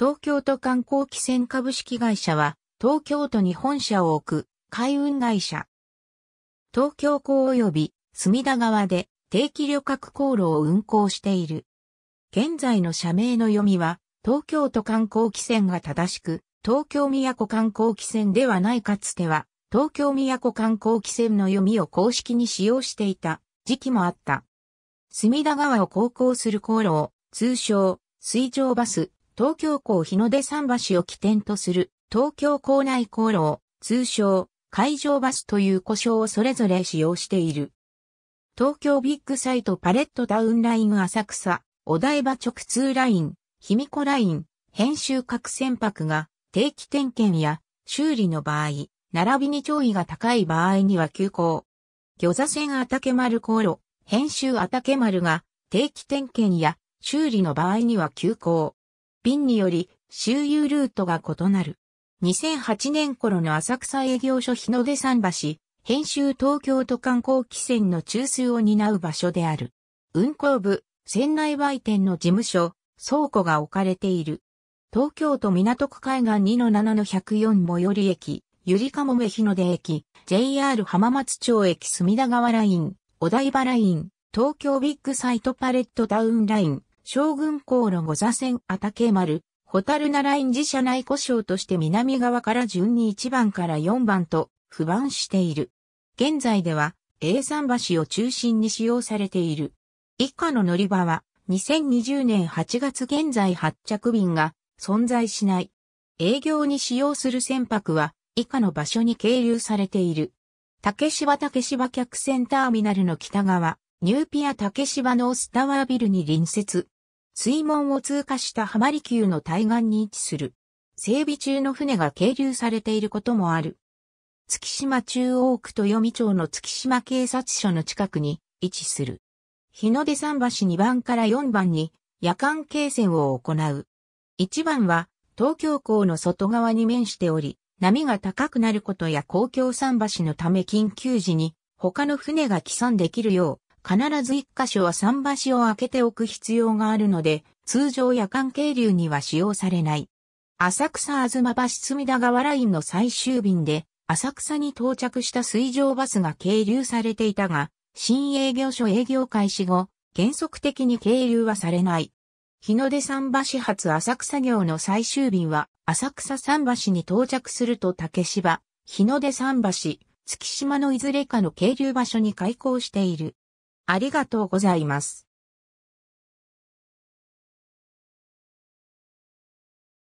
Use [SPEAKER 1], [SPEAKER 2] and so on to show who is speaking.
[SPEAKER 1] 東京都観光汽船株式会社は、東京都に本社を置く海運会社。東京港及び隅田川で定期旅客航路を運行している。現在の社名の読みは、東京都観光汽船が正しく、東京都観光汽船ではないかつては、東京都観光汽船の読みを公式に使用していた時期もあった。隅田川を航行する航路を、通称、水上バス、東京港日の出桟橋を起点とする東京港内航路、を通称海上バスという呼称をそれぞれ使用している。東京ビッグサイトパレットダウンライン浅草、お台場直通ライン、卑弥呼ライン、編集各船舶が定期点検や修理の場合、並びに潮位が高い場合には急行。魚座線あたけ丸航路、編集あたけ丸が定期点検や修理の場合には急行。ピンにより周遊ルートが異なる。2008年頃の浅草営業所日の出桟橋、編集東京都観光汽船の中枢を担う場所である。運行部、船内売店の事務所、倉庫が置かれている。東京都港区海岸2-7の104最寄り駅、ゆりかもめ日の出駅、JR 浜松町駅隅田川ライン、お台場ライン、東京ビッグサイトパレットタウンライン、将軍航路五座線あたけ丸、ホタルナライン自社内故障として南側から順に1番から4番と不番している。現在では A 桟橋を中心に使用されている。以下の乗り場は2020年8月現在発着便が存在しない。営業に使用する船舶は以下の場所に経由されている。竹芝竹芝客船ターミナルの北側、ニューピア竹芝ノースタワービルに隣接。水門を通過した浜離宮の対岸に位置する。整備中の船が係留されていることもある。月島中央区読見町の月島警察署の近くに位置する。日の出桟橋2番から4番に夜間警船を行う。1番は東京港の外側に面しており、波が高くなることや公共桟橋のため緊急時に他の船が帰参できるよう必ず一箇所は桟橋を開けておく必要があるので、通常夜間係流には使用されない。浅草あずま橋隅田川ラインの最終便で、浅草に到着した水上バスが係留されていたが、新営業所営業開始後、原則的に係留はされない。日の出桟橋発浅草業の最終便は、浅草桟橋に到着すると竹芝、日の出桟橋、月島のいずれかの係留場所に開港している。ありがとうございます。